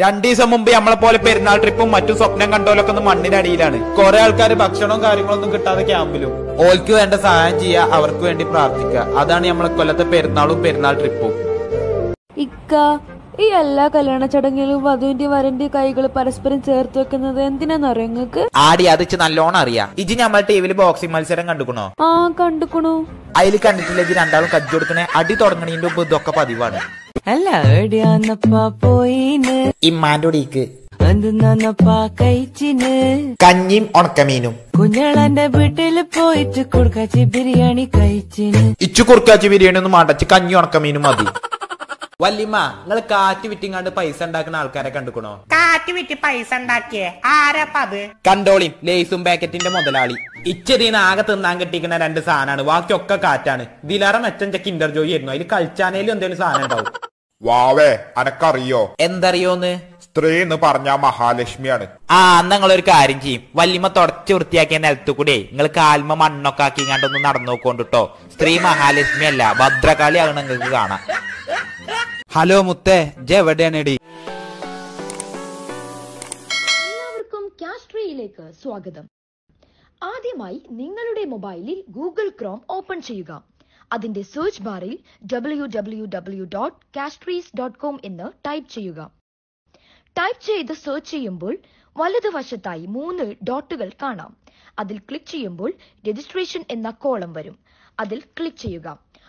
രണ്ടു ദിവസം മുമ്പ് നമ്മളെ പോലെ പെരുന്നാൾ ട്രിപ്പും മറ്റു സ്വപ്നം കണ്ടോലൊക്കെ ഒന്ന് അടിയിലാണ് കൊറേ ആൾക്കാർ ഭക്ഷണവും കാര്യങ്ങളും ഒന്നും കിട്ടാതെ ക്യാമ്പിലും ഓൽക്ക് വേണ്ട സഹായം ചെയ്യുക അവർക്ക് വേണ്ടി പ്രാർത്ഥിക്കുക അതാണ് നമ്മളെ കൊല്ലത്തെ പെരുന്നാളും പെരുന്നാൾ ട്രിപ്പും ഇക്ക ഈ എല്ലാ കല്യാണ ചടങ്ങിലും വധുവിന്റെ വരന്റെ കൈകൾ പരസ്പരം ചേർത്ത് വെക്കുന്നത് എന്തിനാന്നറിയോ നിങ്ങക്ക് ആടി അത് നല്ലോണം അറിയാം ഇജി നമ്മൾ ടീവിൽ ബോക്സിംഗ് മത്സരം കണ്ടുക്കണോ ആ കണ്ടുക്കണോ അതിൽ കണ്ടിട്ടില്ല ഇത് രണ്ടാളും കജ്ജി കൊടുക്കണേ അടി തുടങ്ങണതിന്റെ ഇതൊക്കെ പതിവാണ് അല്ല എവിടെയാന്നപ്പാ പോയിന് കഴിച്ചിന് കഞ്ഞിയും ഉണക്കമീനും കുഞ്ഞളന്റെ വീട്ടിൽ പോയിട്ട് കുറുക്കാച്ചി ബിരിയാണി കഴിച്ചിന് ഇച്ചു കുറുക്കാച്ചി ബിരിയാണി ഒന്നും മാണ്ടച്ച് കഞ്ഞി ഉണക്കമീനും മതി വല്യമ്മ നിങ്ങൾ കാറ്റ് വിറ്റിങ്ങാണ്ട് പൈസ ഉണ്ടാക്കുന്ന ആൾക്കാരെ കണ്ടുക്കണോ കാറ്റ് വിറ്റ് പൈസ ഉണ്ടാക്കിയേ ആരപ്പത് കണ്ടോളിയും ലേസും പാക്കറ്റിന്റെ മുതലാളി ഇച്ചതിന് ആകെ തിന്നാൻ കിട്ടിക്കുന്ന രണ്ട് സാധനമാണ് ബാക്കിയൊക്കെ കാറ്റാണ് ദിലാറ മെച്ചൻ ചെക്ക് ഇന്റർജോയി ആയിരുന്നു അതിൽ കളിച്ചാനേലും എന്തെങ്കിലും സാധനം ഉണ്ടാവും വാവേ അനക്കറിയോ എന്തറിയോന്ന് സ്ത്രീ എന്ന് പറഞ്ഞ മഹാലക്ഷ്മിയാണ് ആ നിങ്ങൾ ഒരു കാര്യം ചെയ്യും വല്യമ്മ തുടച്ചു വൃത്തിയാക്കിയ നിലത്ത് കൂടെ നിങ്ങൾ കാൽമ മണ്ണൊക്കെ ആക്കി കണ്ടൊന്ന് നടന്നു നോക്കോണ്ടിട്ടോ സ്ത്രീ മഹാലക്ഷ്മി അല്ല ഭദ്രകാളി ആണ് നിങ്ങൾക്ക് കാണാം ഹലോ മുത്തേ ജെ എവിടെയാണ് എല്ലാവർക്കും സ്വാഗതം ആദ്യമായി നിങ്ങളുടെ മൊബൈലിൽ ഗൂഗിൾ ക്രോം ഓപ്പൺ ചെയ്യുക അതിന്റെ സെർച്ച് ബാറിൽ W W W dot castries dot com എന്ന് ടൈപ്പ് ചെയ്യുക ടൈപ്പ് ചെയ്ത് സെർച്ച് ചെയ്യുമ്പോൾ വലതുവശത്തായി മൂന്ന് ഡോട്ടുകൾ കാണാം അതിൽ ക്ലിക്ക് ചെയ്യുമ്പോൾ രജിസ്ട്രേഷൻ എന്ന കോളം വരും അതിൽ ക്ലിക്ക് ചെയ്യുക